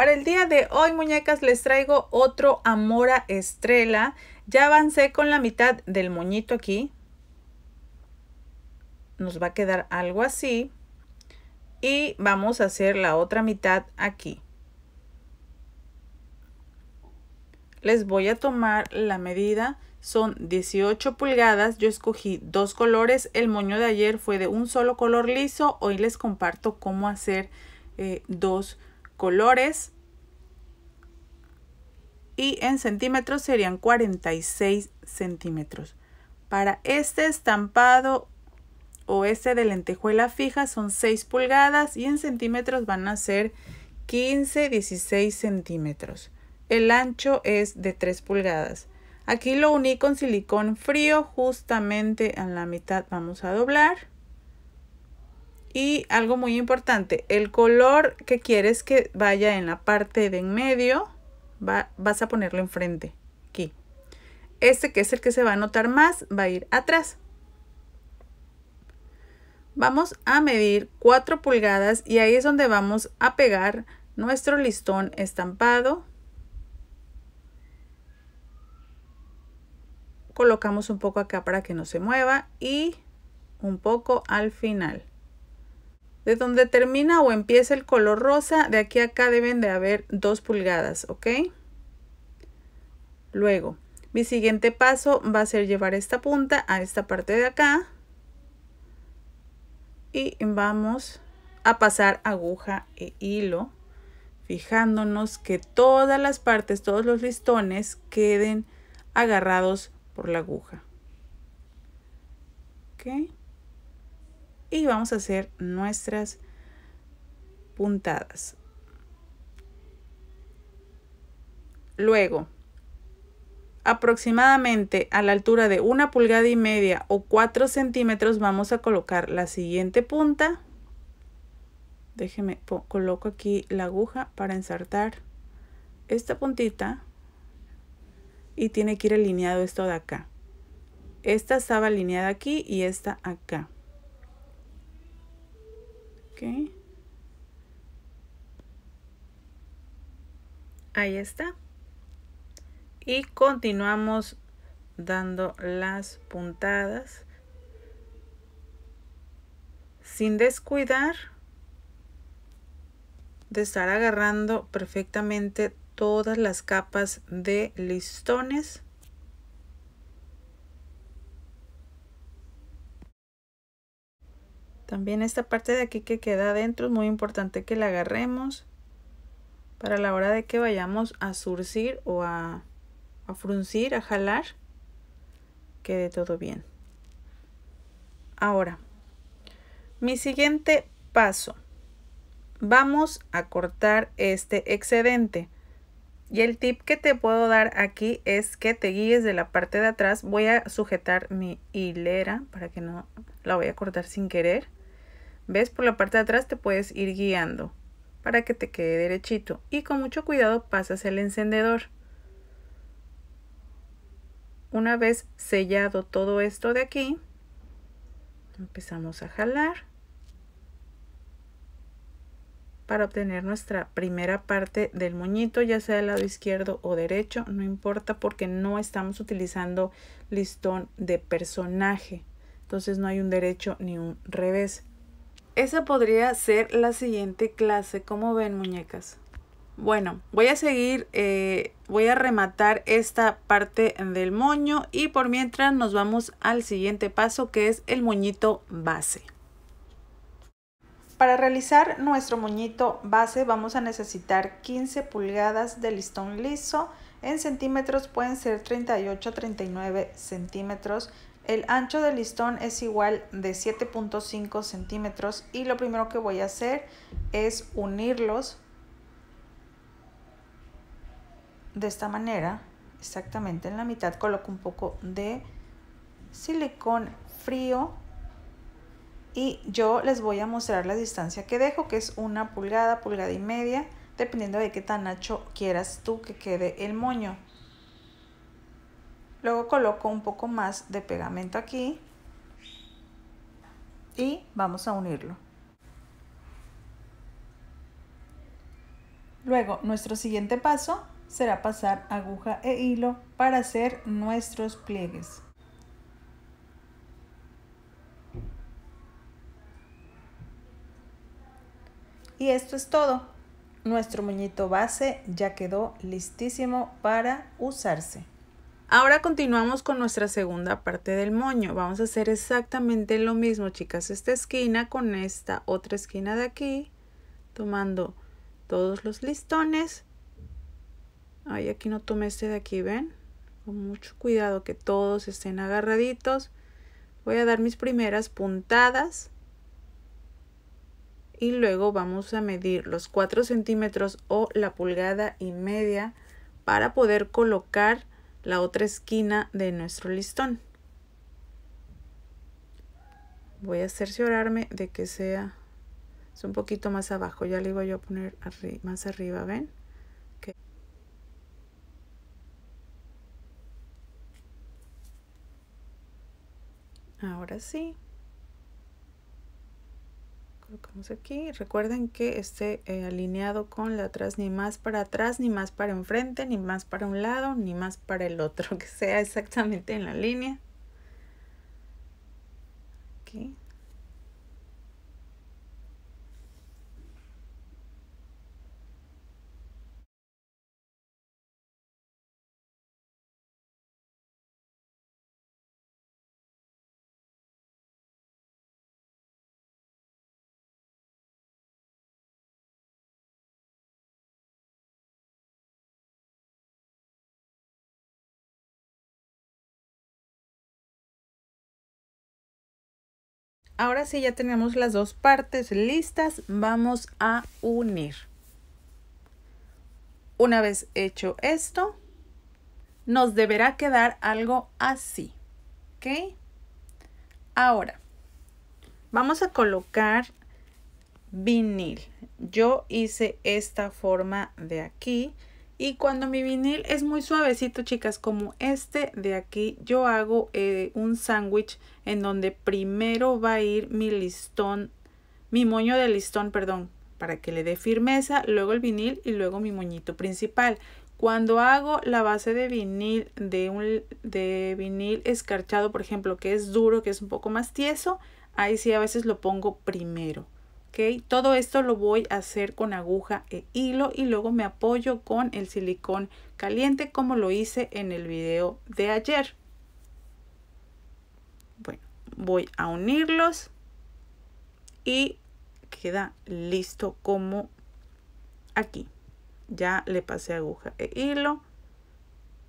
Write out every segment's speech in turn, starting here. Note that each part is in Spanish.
Para el día de hoy, muñecas, les traigo otro Amora Estrella. Ya avancé con la mitad del moñito aquí. Nos va a quedar algo así. Y vamos a hacer la otra mitad aquí. Les voy a tomar la medida. Son 18 pulgadas. Yo escogí dos colores. El moño de ayer fue de un solo color liso. Hoy les comparto cómo hacer eh, dos colores colores y en centímetros serían 46 centímetros. Para este estampado o este de lentejuela fija son 6 pulgadas y en centímetros van a ser 15, 16 centímetros. El ancho es de 3 pulgadas. Aquí lo uní con silicón frío justamente en la mitad. Vamos a doblar. Y algo muy importante, el color que quieres que vaya en la parte de en medio, vas a ponerlo enfrente, aquí. Este que es el que se va a notar más, va a ir atrás. Vamos a medir 4 pulgadas y ahí es donde vamos a pegar nuestro listón estampado. Colocamos un poco acá para que no se mueva y un poco al final donde termina o empieza el color rosa, de aquí a acá deben de haber dos pulgadas, ¿ok? Luego, mi siguiente paso va a ser llevar esta punta a esta parte de acá. Y vamos a pasar aguja e hilo, fijándonos que todas las partes, todos los listones queden agarrados por la aguja y vamos a hacer nuestras puntadas. Luego, aproximadamente a la altura de una pulgada y media o 4 centímetros vamos a colocar la siguiente punta. Déjeme, coloco aquí la aguja para ensartar esta puntita y tiene que ir alineado esto de acá. Esta estaba alineada aquí y esta acá. Ahí está. Y continuamos dando las puntadas sin descuidar de estar agarrando perfectamente todas las capas de listones También esta parte de aquí que queda adentro es muy importante que la agarremos para la hora de que vayamos a surcir o a, a fruncir, a jalar, quede todo bien. Ahora, mi siguiente paso. Vamos a cortar este excedente. Y el tip que te puedo dar aquí es que te guíes de la parte de atrás. Voy a sujetar mi hilera para que no la voy a cortar sin querer. ¿Ves? Por la parte de atrás te puedes ir guiando para que te quede derechito. Y con mucho cuidado pasas el encendedor. Una vez sellado todo esto de aquí, empezamos a jalar para obtener nuestra primera parte del moñito, ya sea del lado izquierdo o derecho, no importa porque no estamos utilizando listón de personaje. Entonces no hay un derecho ni un revés. Esa podría ser la siguiente clase, como ven muñecas. Bueno, voy a seguir, eh, voy a rematar esta parte del moño y por mientras nos vamos al siguiente paso que es el moñito base. Para realizar nuestro moñito base vamos a necesitar 15 pulgadas de listón liso, en centímetros pueden ser 38 39 centímetros el ancho del listón es igual de 7.5 centímetros y lo primero que voy a hacer es unirlos de esta manera, exactamente en la mitad coloco un poco de silicón frío y yo les voy a mostrar la distancia que dejo, que es una pulgada, pulgada y media, dependiendo de qué tan ancho quieras tú que quede el moño. Luego coloco un poco más de pegamento aquí y vamos a unirlo. Luego, nuestro siguiente paso será pasar aguja e hilo para hacer nuestros pliegues. Y esto es todo. Nuestro muñito base ya quedó listísimo para usarse. Ahora continuamos con nuestra segunda parte del moño. Vamos a hacer exactamente lo mismo, chicas. Esta esquina con esta otra esquina de aquí. Tomando todos los listones. Ay, aquí no tomé este de aquí, ¿ven? Con mucho cuidado que todos estén agarraditos. Voy a dar mis primeras puntadas. Y luego vamos a medir los 4 centímetros o la pulgada y media para poder colocar la otra esquina de nuestro listón. Voy a cerciorarme de que sea un poquito más abajo. Ya le voy a poner más arriba, ¿ven? Ahora sí colocamos aquí. Recuerden que esté eh, alineado con la atrás, ni más para atrás, ni más para enfrente, ni más para un lado, ni más para el otro, que sea exactamente en la línea. Ahora sí ya tenemos las dos partes listas, vamos a unir. Una vez hecho esto, nos deberá quedar algo así, Ahora, vamos a colocar vinil. Yo hice esta forma de aquí y cuando mi vinil es muy suavecito, chicas, como este de aquí, yo hago eh, un sándwich en donde primero va a ir mi listón, mi moño de listón, perdón, para que le dé firmeza, luego el vinil y luego mi moñito principal. Cuando hago la base de vinil, de, un, de vinil escarchado, por ejemplo, que es duro, que es un poco más tieso, ahí sí a veces lo pongo primero. Todo esto lo voy a hacer con aguja e hilo y luego me apoyo con el silicón caliente como lo hice en el video de ayer. Bueno, voy a unirlos y queda listo como aquí. Ya le pasé aguja e hilo.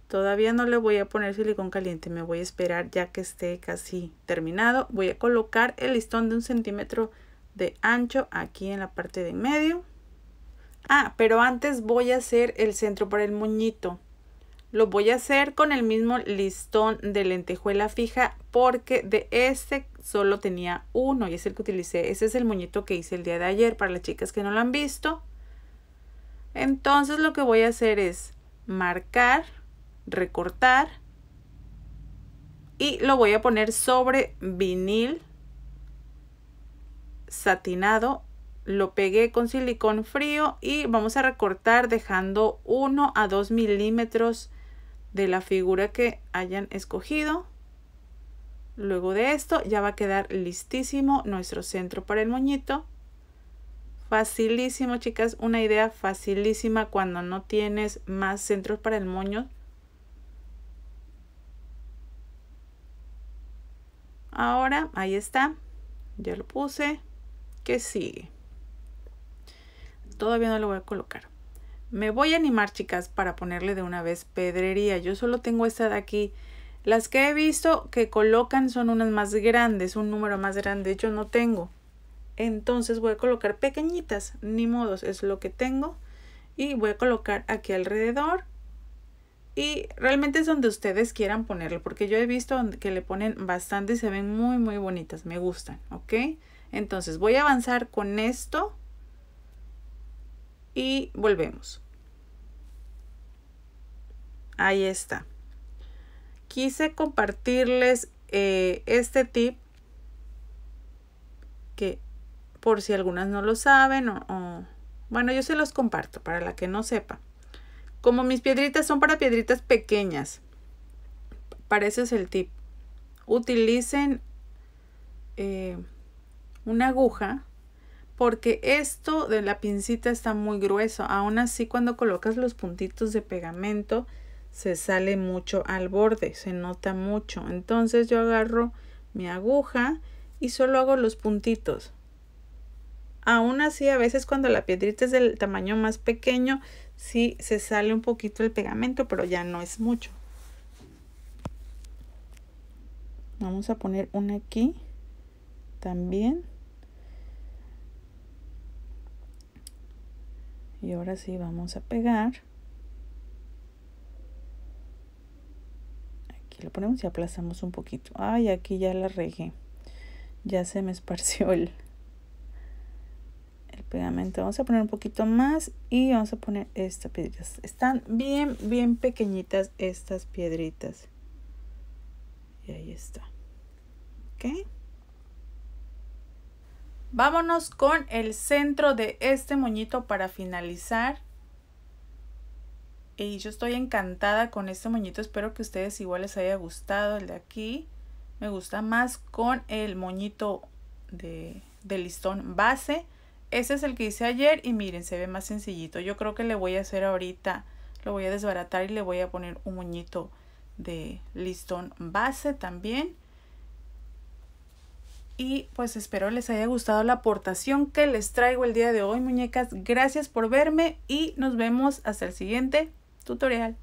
Todavía no le voy a poner silicón caliente, me voy a esperar ya que esté casi terminado. Voy a colocar el listón de un centímetro de ancho aquí en la parte de medio. Ah, pero antes voy a hacer el centro para el muñito. Lo voy a hacer con el mismo listón de lentejuela fija porque de este solo tenía uno y es el que utilicé. Ese es el muñito que hice el día de ayer para las chicas que no lo han visto. Entonces lo que voy a hacer es marcar, recortar y lo voy a poner sobre vinil satinado, lo pegué con silicón frío y vamos a recortar dejando 1 a 2 milímetros de la figura que hayan escogido. Luego de esto ya va a quedar listísimo nuestro centro para el moñito. Facilísimo, chicas, una idea facilísima cuando no tienes más centros para el moño. Ahora, ahí está, ya lo puse. Sí, sigue? Todavía no lo voy a colocar. Me voy a animar, chicas, para ponerle de una vez pedrería. Yo solo tengo esta de aquí. Las que he visto que colocan son unas más grandes, un número más grande. Yo no tengo. Entonces voy a colocar pequeñitas, ni modos, es lo que tengo. Y voy a colocar aquí alrededor. Y realmente es donde ustedes quieran ponerle, porque yo he visto que le ponen bastante y se ven muy, muy bonitas. Me gustan, ¿ok? Entonces voy a avanzar con esto y volvemos. Ahí está. Quise compartirles eh, este tip que por si algunas no lo saben o, bueno yo se los comparto para la que no sepa como mis piedritas son para piedritas pequeñas para eso es el tip utilicen eh, una aguja porque esto de la pincita está muy grueso. Aún así cuando colocas los puntitos de pegamento se sale mucho al borde, se nota mucho. Entonces yo agarro mi aguja y solo hago los puntitos. Aún así a veces cuando la piedrita es del tamaño más pequeño sí se sale un poquito el pegamento pero ya no es mucho. Vamos a poner una aquí también. Y ahora sí vamos a pegar. Aquí lo ponemos y aplazamos un poquito. Ay, aquí ya la regué. Ya se me esparció el, el pegamento. Vamos a poner un poquito más y vamos a poner estas piedritas. Están bien, bien pequeñitas estas piedritas. Y ahí está. ¿Ok? Vámonos con el centro de este moñito para finalizar. Y yo estoy encantada con este moñito. Espero que a ustedes igual les haya gustado el de aquí. Me gusta más con el moñito de, de listón base. Ese es el que hice ayer y miren, se ve más sencillito. Yo creo que le voy a hacer ahorita, lo voy a desbaratar y le voy a poner un moñito de listón base también y pues espero les haya gustado la aportación que les traigo el día de hoy, muñecas. Gracias por verme y nos vemos hasta el siguiente tutorial.